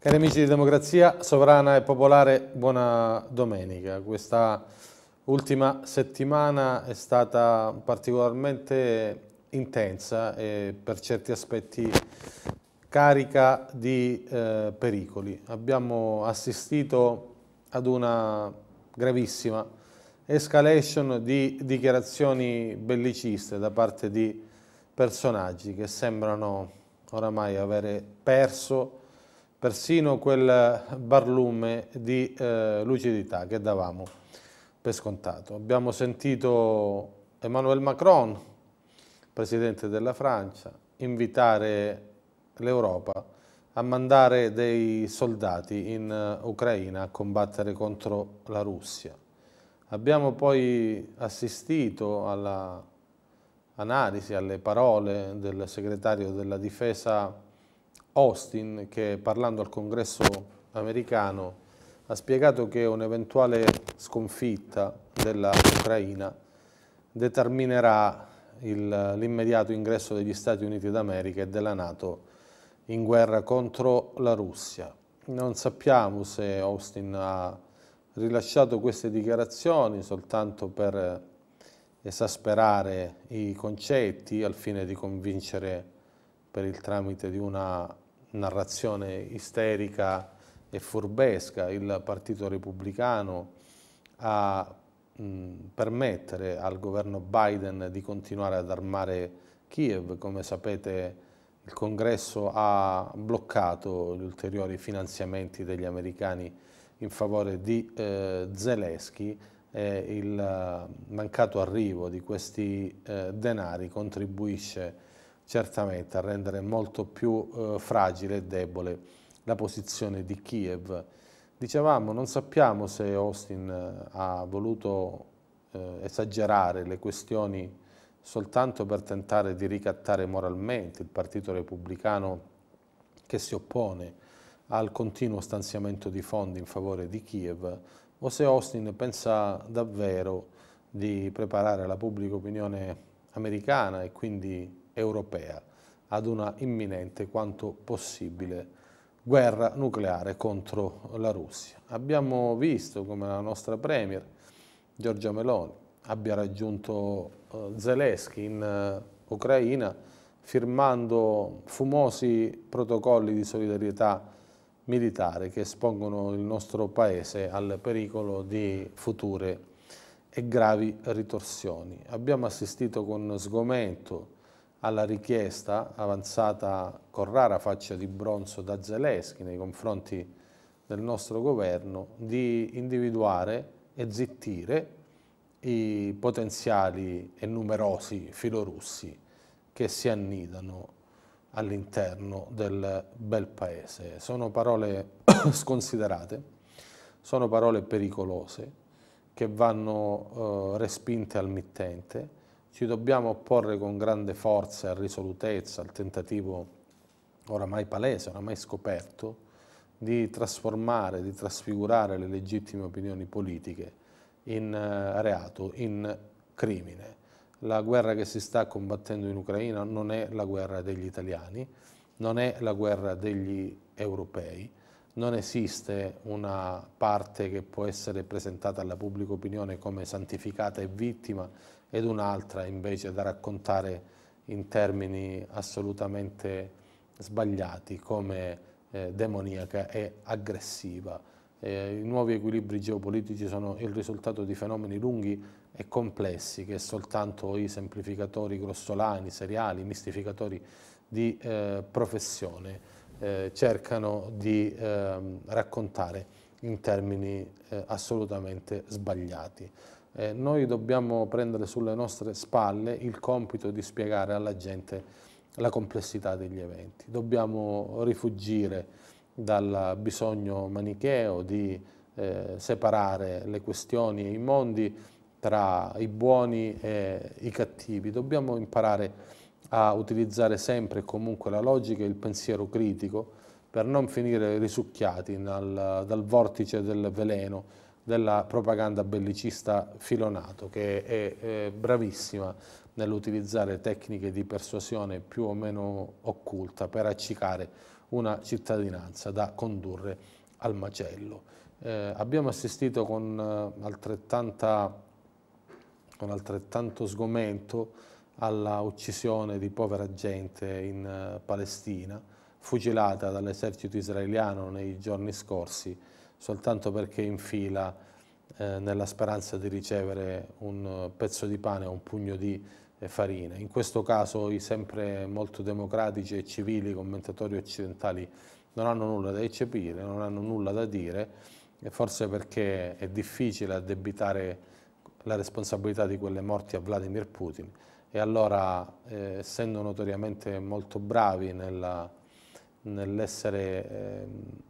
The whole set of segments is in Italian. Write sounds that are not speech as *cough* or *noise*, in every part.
Cari amici di Democrazia Sovrana e Popolare, buona domenica. Questa ultima settimana è stata particolarmente intensa e per certi aspetti carica di eh, pericoli. Abbiamo assistito ad una gravissima escalation di dichiarazioni belliciste da parte di personaggi che sembrano oramai avere perso persino quel barlume di eh, lucidità che davamo per scontato. Abbiamo sentito Emmanuel Macron, presidente della Francia, invitare l'Europa a mandare dei soldati in eh, Ucraina a combattere contro la Russia. Abbiamo poi assistito alla analisi, alle parole del segretario della difesa Austin che parlando al congresso americano ha spiegato che un'eventuale sconfitta dell'Ucraina determinerà l'immediato ingresso degli Stati Uniti d'America e della Nato in guerra contro la Russia. Non sappiamo se Austin ha rilasciato queste dichiarazioni soltanto per esasperare i concetti al fine di convincere per il tramite di una narrazione isterica e furbesca il Partito Repubblicano a mh, permettere al governo Biden di continuare ad armare Kiev. Come sapete il Congresso ha bloccato gli ulteriori finanziamenti degli americani in favore di eh, Zelensky e il eh, mancato arrivo di questi eh, denari contribuisce certamente a rendere molto più eh, fragile e debole la posizione di Kiev. Dicevamo, non sappiamo se Austin eh, ha voluto eh, esagerare le questioni soltanto per tentare di ricattare moralmente il Partito Repubblicano che si oppone al continuo stanziamento di fondi in favore di Kiev o se Austin pensa davvero di preparare la pubblica opinione americana e quindi europea ad una imminente quanto possibile guerra nucleare contro la Russia. Abbiamo visto come la nostra Premier Giorgia Meloni abbia raggiunto eh, Zelensky in eh, Ucraina firmando fumosi protocolli di solidarietà militare che espongono il nostro Paese al pericolo di future e gravi ritorsioni. Abbiamo assistito con sgomento alla richiesta avanzata con rara faccia di bronzo da Zelensky nei confronti del nostro governo di individuare e zittire i potenziali e numerosi filorussi che si annidano all'interno del bel paese. Sono parole *coughs* sconsiderate, sono parole pericolose che vanno eh, respinte al mittente ci dobbiamo opporre con grande forza e risolutezza al tentativo oramai palese, oramai scoperto, di trasformare, di trasfigurare le legittime opinioni politiche in eh, reato, in crimine. La guerra che si sta combattendo in Ucraina non è la guerra degli italiani, non è la guerra degli europei, non esiste una parte che può essere presentata alla pubblica opinione come santificata e vittima ed un'altra invece da raccontare in termini assolutamente sbagliati come eh, demoniaca e aggressiva. Eh, I nuovi equilibri geopolitici sono il risultato di fenomeni lunghi e complessi che soltanto i semplificatori grossolani, seriali, mistificatori di eh, professione eh, cercano di ehm, raccontare in termini eh, assolutamente sbagliati eh, noi dobbiamo prendere sulle nostre spalle il compito di spiegare alla gente la complessità degli eventi. Dobbiamo rifugire dal bisogno manicheo di eh, separare le questioni e i mondi tra i buoni e i cattivi. Dobbiamo imparare a utilizzare sempre e comunque la logica e il pensiero critico per non finire risucchiati dal, dal vortice del veleno della propaganda bellicista filonato, che è, è bravissima nell'utilizzare tecniche di persuasione più o meno occulta per accicare una cittadinanza da condurre al macello. Eh, abbiamo assistito con, eh, con altrettanto sgomento alla uccisione di povera gente in eh, Palestina, fucilata dall'esercito israeliano nei giorni scorsi, soltanto perché in fila eh, nella speranza di ricevere un pezzo di pane o un pugno di eh, farina. In questo caso i sempre molto democratici e civili commentatori occidentali non hanno nulla da eccepire, non hanno nulla da dire, forse perché è difficile addebitare la responsabilità di quelle morti a Vladimir Putin e allora eh, essendo notoriamente molto bravi nell'essere eh,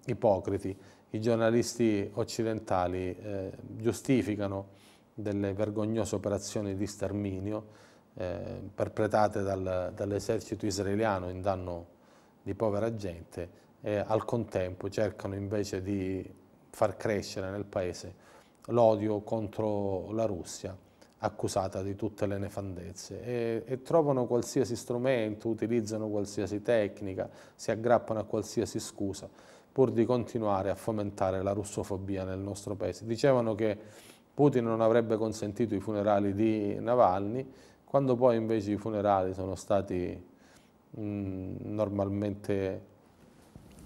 ipocriti i giornalisti occidentali eh, giustificano delle vergognose operazioni di sterminio eh, perpetrate dal, dall'esercito israeliano in danno di povera gente e al contempo cercano invece di far crescere nel paese l'odio contro la Russia accusata di tutte le nefandezze e, e, trovano qualsiasi strumento, utilizzano qualsiasi tecnica, si aggrappano a qualsiasi scusa pur di continuare a fomentare la russofobia nel nostro paese. Dicevano che Putin non avrebbe consentito i funerali di Navalny, quando poi invece i funerali sono stati mh, mm, normalmente,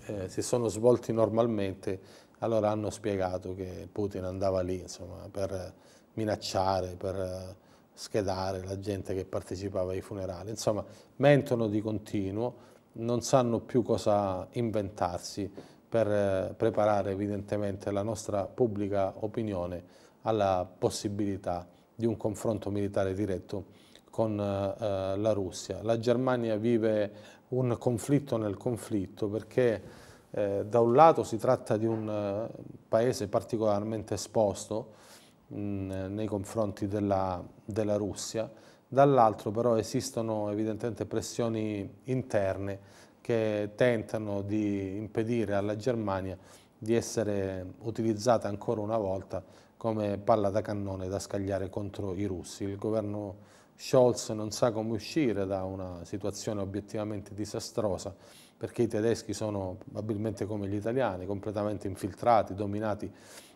eh, si sono svolti normalmente, allora hanno spiegato che Putin andava lì insomma, per minacciare, per schedare la gente che partecipava ai funerali. Insomma, mentono di continuo, non sanno più cosa inventarsi per eh, preparare evidentemente la nostra pubblica opinione alla possibilità di un confronto militare diretto con eh, eh, la Russia. La Germania vive un conflitto nel conflitto perché eh, da un lato si tratta di un eh, paese particolarmente esposto mh, mm, nei confronti della, della Russia, dall'altro però esistono evidentemente pressioni interne che tentano di impedire alla Germania di essere utilizzata ancora una volta come palla da cannone da scagliare contro i russi. Il governo Scholz non sa come uscire da una situazione obiettivamente disastrosa perché i tedeschi sono probabilmente come gli italiani, completamente infiltrati, dominati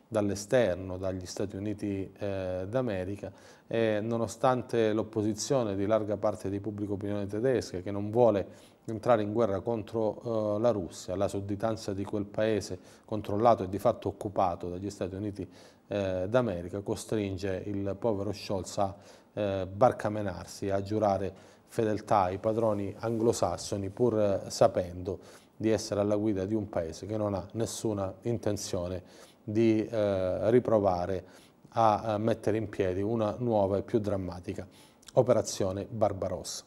dall'esterno, dagli Stati Uniti eh, d'America e nonostante l'opposizione di larga parte di pubblica opinione tedesca che non vuole entrare in guerra contro eh, la Russia, la sudditanza di quel paese controllato e di fatto occupato dagli Stati Uniti eh, d'America costringe il povero Scholz a eh, barcamenarsi, a giurare fedeltà ai padroni anglosassoni pur sapendo di essere alla guida di un paese che non ha nessuna intenzione di di eh, riprovare a eh, mettere in piedi una nuova e più drammatica operazione Barbarossa.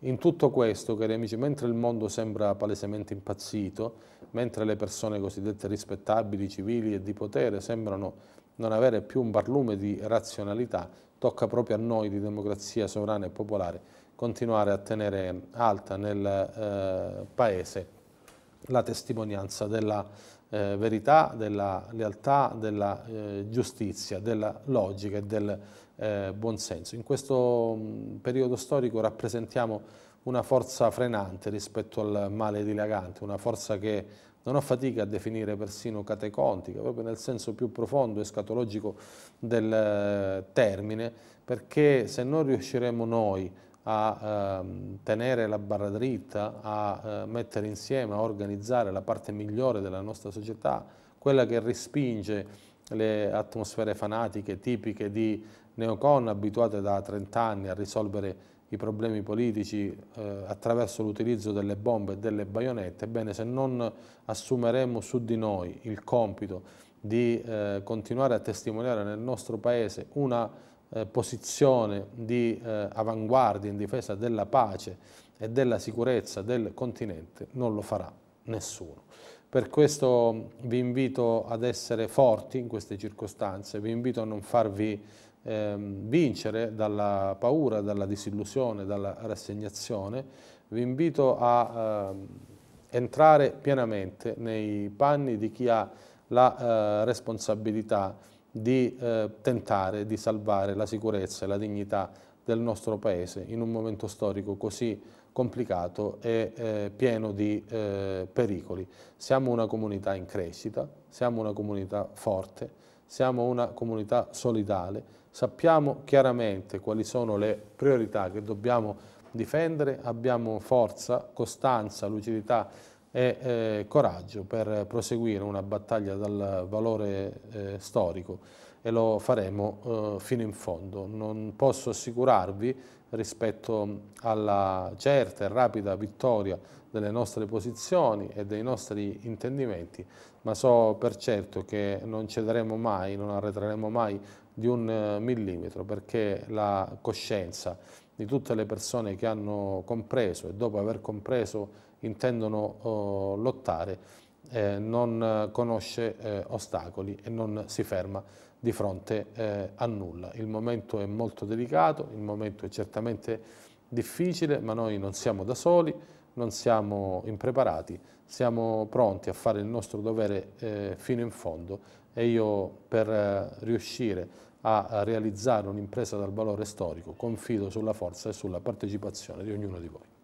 In tutto questo, cari amici, mentre il mondo sembra palesemente impazzito, mentre le persone cosiddette rispettabili, civili e di potere sembrano non avere più un barlume di razionalità, tocca proprio a noi di democrazia sovrana e popolare continuare a tenere alta nel eh, Paese la testimonianza della eh, verità, della lealtà, della eh, giustizia, della logica e del eh, buonsenso. In questo mh, mm, periodo storico rappresentiamo una forza frenante rispetto al male dilagante, una forza che non ho fatica a definire persino catecontica, proprio nel senso più profondo e scatologico del eh, termine, perché se non riusciremo noi a eh, tenere la barra dritta, a eh, mettere insieme, a organizzare la parte migliore della nostra società, quella che respinge le atmosfere fanatiche tipiche di neocon abituate da 30 anni a risolvere i problemi politici eh, attraverso l'utilizzo delle bombe e delle baionette, ebbene se non assumeremo su di noi il compito di eh, continuare a testimoniare nel nostro Paese una eh, posizione di eh, avanguardia in difesa della pace e della sicurezza del continente, non lo farà nessuno. Per questo vi invito ad essere forti in queste circostanze, vi invito a non farvi eh, vincere dalla paura, dalla disillusione, dalla rassegnazione, vi invito a ehm, entrare pienamente nei panni di chi ha la eh, responsabilità di eh, tentare di salvare la sicurezza e la dignità del nostro Paese in un momento storico così complicato e eh, pieno di eh, pericoli. Siamo una comunità in crescita, siamo una comunità forte, siamo una comunità solidale, sappiamo chiaramente quali sono le priorità che dobbiamo difendere, abbiamo forza, costanza, lucidità e eh, coraggio per proseguire una battaglia dal valore eh, storico e lo faremo eh, fino in fondo. Non posso assicurarvi rispetto alla certa e rapida vittoria delle nostre posizioni e dei nostri intendimenti, ma so per certo che non cederemo mai, non arretreremo mai di un eh, millimetro, perché la coscienza di tutte le persone che hanno compreso e dopo aver compreso intendono oh, lottare eh, non conosce eh, ostacoli e non si ferma di fronte eh, a nulla. Il momento è molto delicato, il momento è certamente difficile, ma noi non siamo da soli, non siamo impreparati, siamo pronti a fare il nostro dovere eh, fino in fondo e io per eh, riuscire a realizzare un'impresa dal valore storico confido sulla forza e sulla partecipazione di ognuno di voi.